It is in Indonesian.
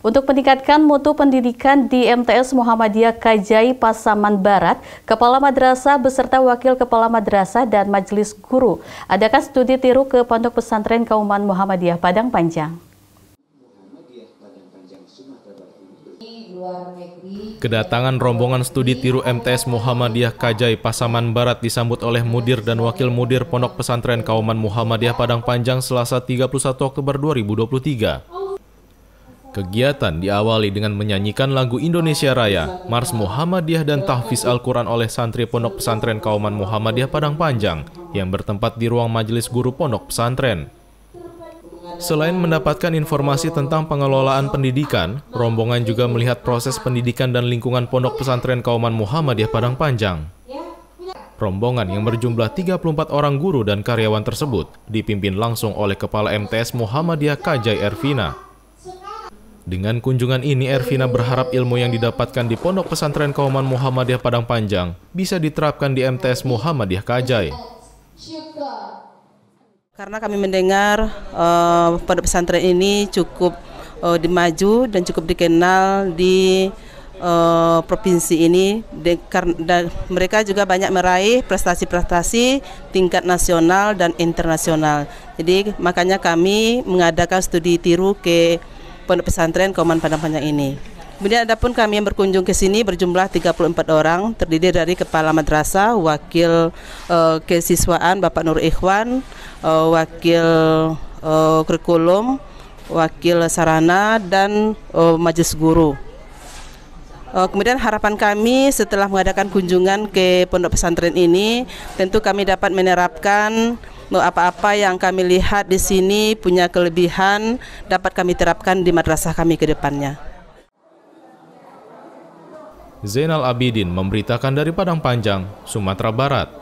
Untuk meningkatkan mutu pendidikan di MTS Muhammadiyah Kajai Pasaman Barat, Kepala Madrasah beserta Wakil Kepala Madrasah dan Majelis Guru adakan studi tiru ke Pondok Pesantren Kauman Muhammadiyah Padang Panjang. Kedatangan rombongan studi tiru MTS Muhammadiyah Kajai Pasaman Barat disambut oleh Mudir dan Wakil Mudir Pondok Pesantren Kauman Muhammadiyah Padang Panjang Selasa 31 Oktober 2023. Kegiatan diawali dengan menyanyikan lagu Indonesia Raya, Mars Muhammadiyah dan Tahfiz Al-Quran oleh santri Pondok Pesantren Kauman Muhammadiyah Padang Panjang yang bertempat di ruang majelis guru Pondok Pesantren. Selain mendapatkan informasi tentang pengelolaan pendidikan, rombongan juga melihat proses pendidikan dan lingkungan Pondok Pesantren Kauman Muhammadiyah Padang Panjang. Rombongan yang berjumlah 34 orang guru dan karyawan tersebut dipimpin langsung oleh Kepala MTS Muhammadiyah Kajai Ervina. Dengan kunjungan ini, Ervina berharap ilmu yang didapatkan di Pondok Pesantren Kauman Muhammadiyah Padang Panjang bisa diterapkan di MTS Muhammadiyah Kajai. Karena kami mendengar uh, Pondok Pesantren ini cukup uh, dimaju dan cukup dikenal di uh, provinsi ini de, mereka juga banyak meraih prestasi-prestasi tingkat nasional dan internasional. Jadi makanya kami mengadakan studi tiru ke pondok pesantren Komandan Padang Panjang ini. Kemudian ada pun kami yang berkunjung ke sini berjumlah 34 orang terdiri dari kepala madrasah, wakil uh, kesiswaan Bapak Nur Ikhwan, uh, wakil uh, kurikulum, wakil sarana dan uh, majelis guru. Uh, kemudian harapan kami setelah mengadakan kunjungan ke pondok pesantren ini, tentu kami dapat menerapkan apa-apa yang kami lihat di sini punya kelebihan dapat kami terapkan di madrasah kami ke depannya. Zainal Abidin memberitakan dari Padang Panjang, Sumatera Barat.